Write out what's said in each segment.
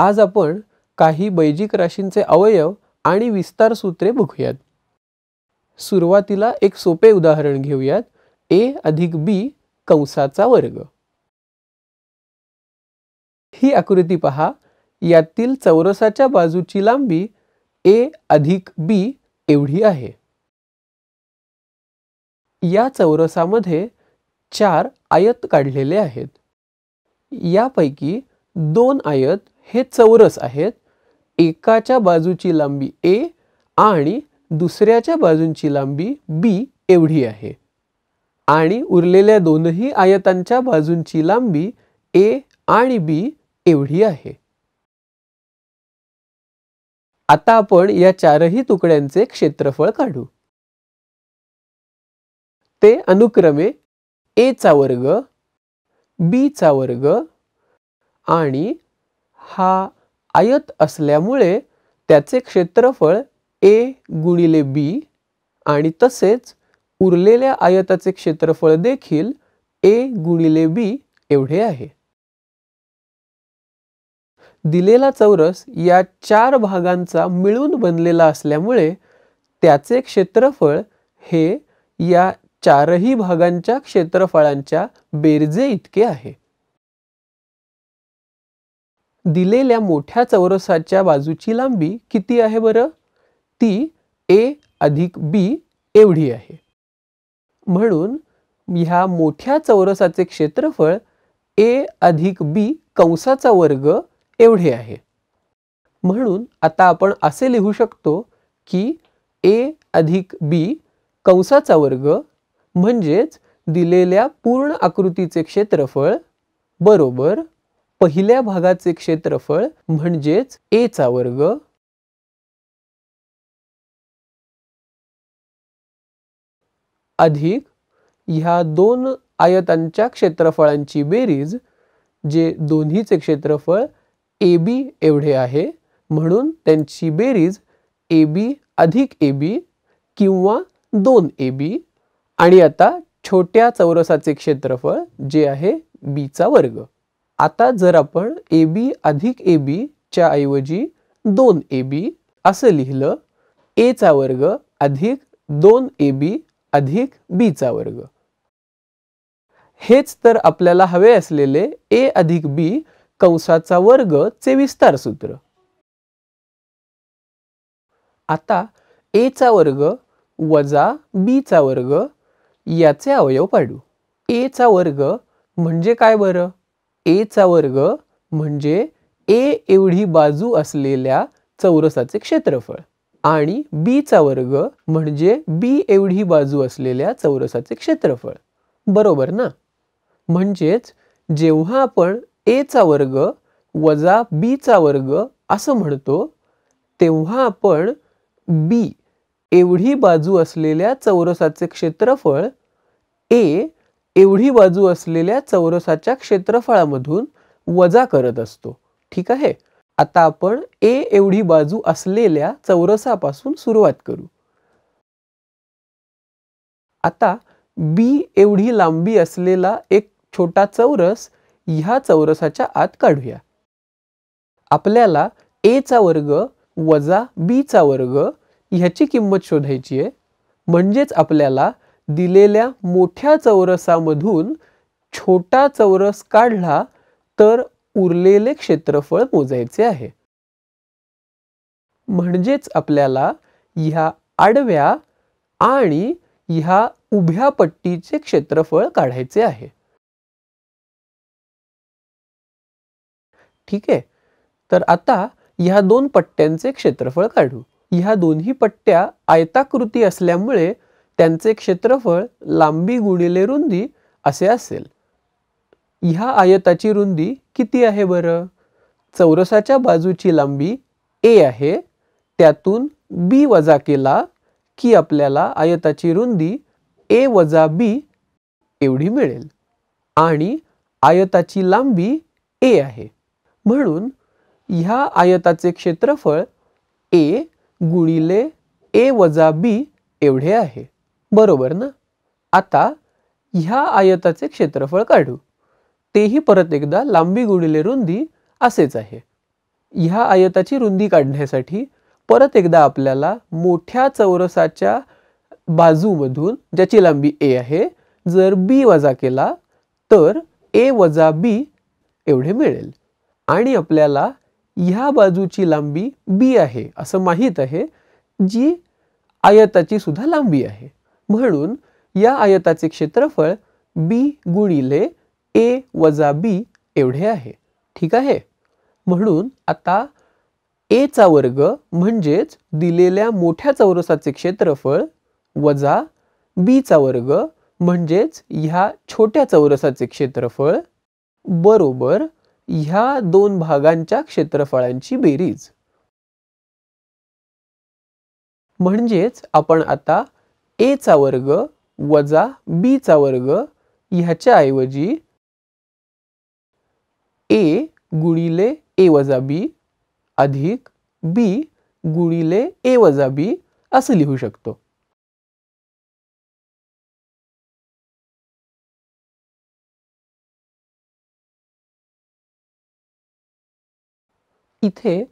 आज आपण काही बैजिक राशींचे अवयव आणि विस्तार सूत्रे बघूयात सुरुवातीला एक सोपे उदाहरण घेऊयात ए अधिक बी कंसाचा वर्ग ही आकृती पहा यातील चौरसाच्या बाजूची लांबी ए अधिक बी एवढी आहे या चौरसामध्ये चार आयत काढलेले आहेत यापैकी दोन आयत हे चौरस आहेत एकाच्या बाजूची लांबी ए आणि दुसऱ्याच्या बाजूंची लांबी बी एवढी आहे आणि उरलेल्या दोनही आयतांच्या बाजूंची लांबी ए आणि बी एवढी आहे आता आपण या चारही तुकड्यांचे क्षेत्रफळ काढू ते अनुक्रमे ए चा वर्ग बी चा वर्ग आणि हा आयत असल्यामुळे त्याचे क्षेत्रफळ ए गुणिले बी आणि तसेच उरलेल्या आयताचे क्षेत्रफळ देखील ए गुणिले बी एवढे आहे दिलेला चौरस या चार भागांचा मिळून बनलेला असल्यामुळे त्याचे क्षेत्रफळ हे या चारही भागांच्या क्षेत्रफळांच्या बेरजे इतके आहे दिलेल्या मोठ्या चौरसाच्या बाजूची लांबी किती आहे बरं ती ए अधिक बी एवढी आहे म्हणून ह्या मोठ्या चौरसाचे क्षेत्रफळ ए अधिक बी कंसाचा वर्ग एवढे आहे म्हणून आता आपण असे लिहू शकतो की ए अधिक बी कंसाचा वर्ग म्हणजेच दिलेल्या पूर्ण आकृतीचे क्षेत्रफळ बरोबर पहिल्या भागाचे क्षेत्रफळ म्हणजेच ए चा वर्ग अधिक ह्या दोन आयतांच्या क्षेत्रफळांची बेरीज जे दोन्हीचे क्षेत्रफळ ए बी एवढे आहे म्हणून त्यांची बेरीज ए बी अधिक ए बी किंवा दोन ए बी आणि आता छोट्या चौरसाचे क्षेत्रफळ जे आहे बीचा वर्ग आता जर आपण ए बी अधिक ए बी च्या ऐवजी दोन ए बी असं लिहिलं एचा वर्ग अधिक दोन ए बी अधिक बीचा वर्ग हेच तर आपल्याला हवे असलेले ए अधिक बी कंसाचा वर्ग चे विस्तार सूत्र आता चा वर्ग वजा बीचा वर्ग याचे अवयव पाडू ए चा वर्ग म्हणजे काय बरं एचा वर्ग म्हणजे ए एवढी बाजू असलेल्या चौरसाचे क्षेत्रफळ आणि बीचा वर्ग म्हणजे बी एवढी बाजू असलेल्या चौरसाचे क्षेत्रफळ बरोबर ना म्हणजेच जेव्हा आपण एचा वर्ग वजा बीचा वर्ग असं म्हणतो तेव्हा आपण बी एवढी बाजू असलेल्या चौरसाचे क्षेत्रफळ ए एवढी बाजू असलेल्या चौरसाच्या क्षेत्रफळामधून वजा करत असतो ठीक आहे आता आपण ए एवढी बाजू असलेल्या चौरसापासून सुरुवात करू आता बी एवढी लांबी असलेला एक छोटा चौरस ह्या चौरसाच्या आत काढूया आपल्याला ए चा वर्ग वजा बी चा वर्ग ह्याची किंमत शोधायची आहे म्हणजेच आपल्याला दिलेल्या मोठ्या चौरसामधून छोटा चौरस काढला तर उरलेले क्षेत्रफळ मोजायचे आहे म्हणजेच आपल्याला ह्या आडव्या आणि ह्या उभ्या पट्टीचे क्षेत्रफळ काढायचे आहे ठीक आहे तर आता ह्या दोन पट्ट्यांचे क्षेत्रफळ काढू ह्या दोन्ही पट्ट्या आयताकृती असल्यामुळे त्यांचे क्षेत्रफळ लांबी गुणिले रुंदी असे असेल ह्या आयताची रुंदी किती आहे बरं चौरसाच्या बाजूची लांबी ए आहे त्यातून बी वजा केला की आपल्याला आयताची रुंदी ए वजा बी एवढी मिळेल आणि आयताची लांबी ए आहे म्हणून ह्या आयताचे क्षेत्रफळ ए गुणिले ए वजा बी एवढे आहे बरोबर ना आता ह्या आयताचे क्षेत्रफळ काढू तेही परत एकदा लांबी गुणिले रुंदी असेच आहे ह्या आयताची रुंदी काढण्यासाठी परत एकदा आपल्याला मोठ्या चौरसाच्या बाजूमधून ज्याची लांबी ए आहे जर बी वजा केला तर ए वजा बी एवढे मिळेल आणि आपल्याला ह्या बाजूची लांबी बी आहे असं माहीत आहे जी आयताची सुद्धा लांबी आहे म्हणून या आयताचे क्षेत्रफळ बी गुणिले ए वजा बी एवढे आहे ठीक आहे म्हणून आता एचा वर्ग म्हणजेच दिलेल्या मोठ्या चौरसाचे क्षेत्रफळ वजा बीचा वर्ग म्हणजेच ह्या छोट्या चौरसाचे क्षेत्रफळ बरोबर ह्या दोन भागांच्या क्षेत्रफळांची बेरीज म्हणजेच आपण आता चा वर्ग वजा चा वर्ग ह्याच्याऐवजी ए गुणिले ए वजा बी अधिक बी गुणिले ए वजा बी असं लिहू शकतो इथे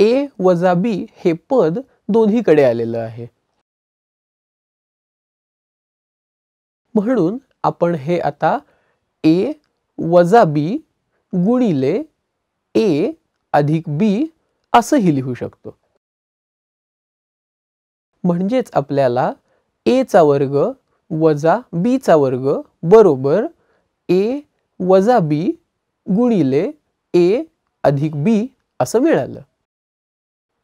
ए वजा बी हे पद दोन्हीकडे आलेलं आहे म्हणून आपण हे आता ए वजा बी गुणिले ए अधिक बी असंही लिहू शकतो म्हणजेच आपल्याला चा वर्ग वजा चा वर्ग बरोबर ए वजा बी गुणिले ए अधिक बी असं मिळालं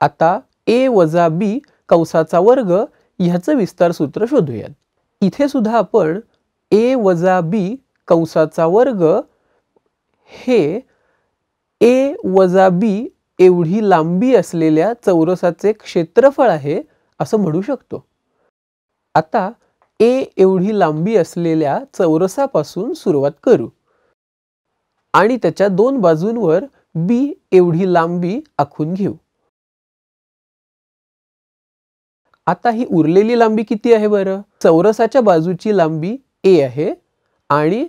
आता ए वजा बी कंसाचा वर्ग ह्याचं विस्तार सूत्र शोधूयात इथे सुद्धा आपण ए वजा बी कंसाचा वर्ग हे ए वजा बी एवढी लांबी असलेल्या चौरसाचे क्षेत्रफळ आहे असं म्हणू शकतो आता ए एवढी लांबी असलेल्या चौरसापासून सुरुवात करू आणि त्याच्या दोन बाजूंवर बी एवढी लांबी आखून घेऊ आता ही उरलेली लांबी किती आहे बरं चौरसाच्या बाजूची लांबी ए आहे आणि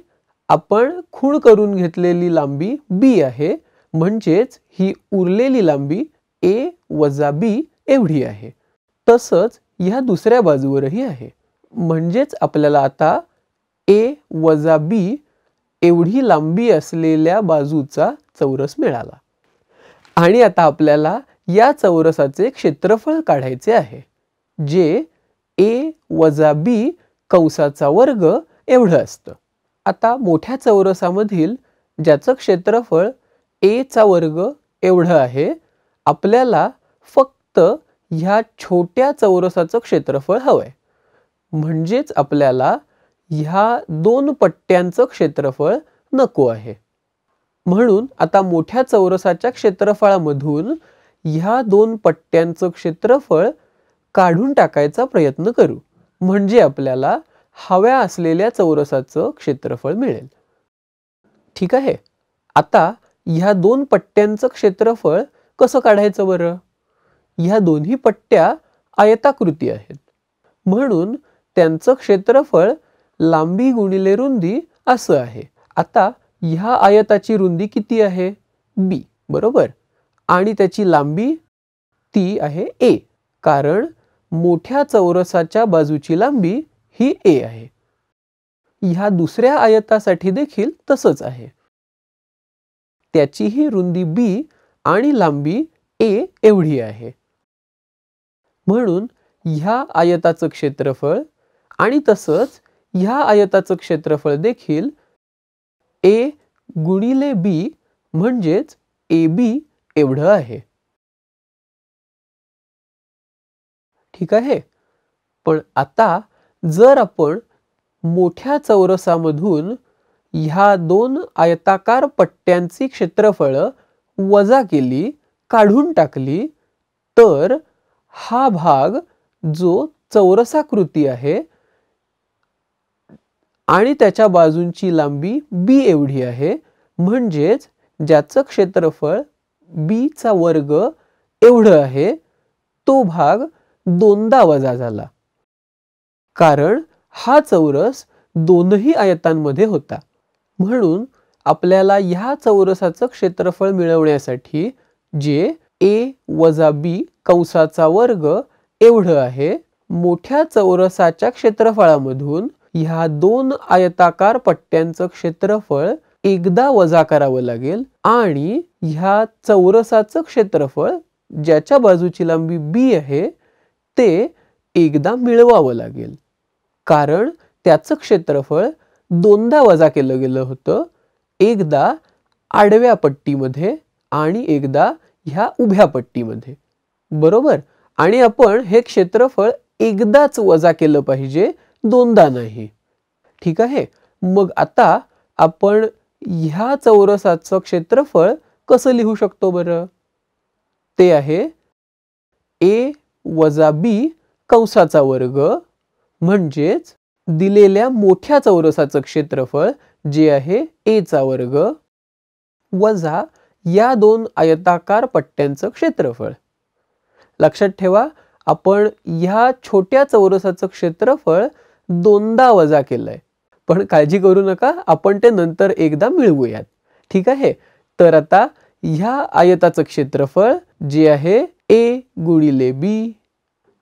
आपण खूण करून घेतलेली लांबी बी आहे म्हणजेच ही उरलेली लांबी ए वजा बी एवढी आहे तसंच ह्या दुसऱ्या बाजूवरही आहे म्हणजेच आपल्याला आता ए वजा बी एवढी लांबी असलेल्या बाजूचा चौरस मिळाला आणि आता आपल्याला या चौरसाचे क्षेत्रफळ काढायचे आहे जे ए वजा बी कंसाचा वर्ग एवढं असतं आता मोठ्या चौरसामधील ज्याचं क्षेत्रफळ एचा वर्ग एवढं आहे आपल्याला फक्त ह्या छोट्या चौरसाचं क्षेत्रफळ हवं आहे म्हणजेच आपल्याला ह्या दोन पट्ट्यांचं क्षेत्रफळ नको आहे म्हणून आता मोठ्या चौरसाच्या क्षेत्रफळामधून ह्या दोन पट्ट्यांचं क्षेत्रफळ काढून टाकायचा प्रयत्न करू म्हणजे आपल्याला हव्या असलेल्या चौरसाचं क्षेत्रफळ मिळेल ठीक आहे आता ह्या दोन पट्ट्यांचं क्षेत्रफळ कसं काढायचं बरं ह्या दोन्ही पट्ट्या आयताकृती आहेत म्हणून त्यांचं क्षेत्रफळ लांबी गुणिले रुंदी असं आहे आता ह्या आयताची रुंदी किती आहे बी बरोबर आणि त्याची लांबी ती आहे ए कारण मोठ्या चौरसाच्या बाजूची लांबी ही ए आहे ह्या दुसऱ्या आयतासाठी देखील तसंच आहे त्याचीही रुंदी बी आणि लांबी ए एवढी आहे म्हणून ह्या आयताचं क्षेत्रफळ आणि तसंच ह्या आयताचं क्षेत्रफळ देखील ए गुणिले बी म्हणजेच ए बी एवढं आहे ठीक आहे पण आता जर आपण मोठ्या चौरसामधून ह्या दोन आयताकार पट्ट्यांची क्षेत्रफळ वजा केली काढून टाकली तर हा भाग जो चौरसाकृती आहे आणि त्याच्या बाजूंची लांबी बी एवढी आहे म्हणजेच ज्याचं क्षेत्रफळ बीचा वर्ग एवढं आहे तो भाग दोनदा वजा झाला कारण हा चौरस दोनही आयतांमध्ये होता म्हणून आपल्याला ह्या चौरसाचं क्षेत्रफळ मिळवण्यासाठी जे ए वजा बी कंसाचा वर्ग एवढं आहे मोठ्या चौरसाच्या क्षेत्रफळामधून ह्या दोन आयताकार पट्ट्यांचं क्षेत्रफळ एकदा वजा करावं लागेल आणि ह्या चौरसाचं क्षेत्रफळ ज्याच्या बाजूची लांबी बी आहे ते एकदा मिळवावं लागेल कारण त्याचं क्षेत्रफळ दोनदा वजा केलं गेलं होतं एकदा आडव्या पट्टीमध्ये आणि एकदा ह्या उभ्या पट्टीमध्ये बरोबर आणि आपण हे क्षेत्रफळ एकदाच वजा केलं पाहिजे दोनदा नाही ठीक आहे मग आता आपण ह्या चौरसाचं क्षेत्रफळ कसं लिहू शकतो बरं ते आहे ए वजा बी कंसाचा वर्ग म्हणजेच दिलेल्या मोठ्या चौरसाचं क्षेत्रफळ जे आहे एचा वर्ग वजा या दोन आयताकार पट्ट्यांचं क्षेत्रफळ लक्षात ठेवा आपण ह्या छोट्या चौरसाचं क्षेत्रफळ दोनदा वजा केलंय पण काळजी करू नका आपण ते नंतर एकदा मिळवूयात ठीक आहे तर आता ह्या आयताचं क्षेत्रफळ जे आहे ए गुणिले बी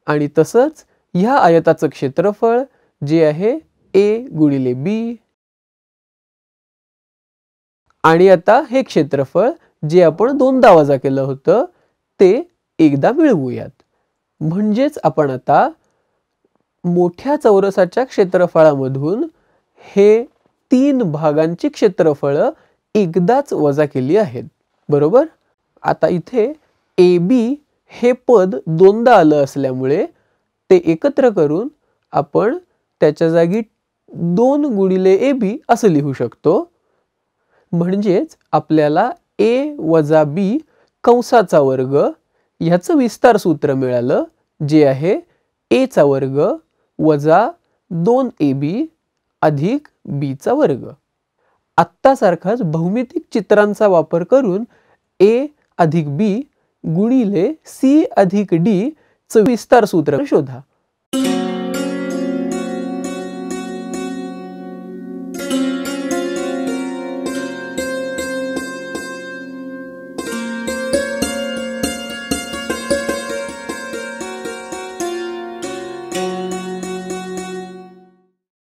आणि तसंच ह्या आयताचं क्षेत्रफळ जे आहे ए गुणिले बी आणि आता हे क्षेत्रफळ जे आपण दोनदा वजा केलं होतं ते एकदा मिळवूयात म्हणजेच आपण आता मोठ्या चौरसाच्या क्षेत्रफळामधून हे तीन भागांची क्षेत्रफळं एकदाच वजा केली आहेत बरोबर आता इथे ए बी हे पद दोनदा आलं असल्यामुळे ते एकत्र करून आपण त्याच्या जागी दोन गुणिले ए बी असं लिहू शकतो म्हणजेच आपल्याला ए वजा बी कंसाचा वर्ग ह्याचं विस्तार सूत्र मिळालं जे आहे एचा वर्ग वजा दोन ए बी अधिक बीचा वर्ग आत्तासारखाच भौमितिक चित्रांचा वापर करून ए अधिक बी गुणिले सी अधिक डी च विस्तार सूत्र शोधा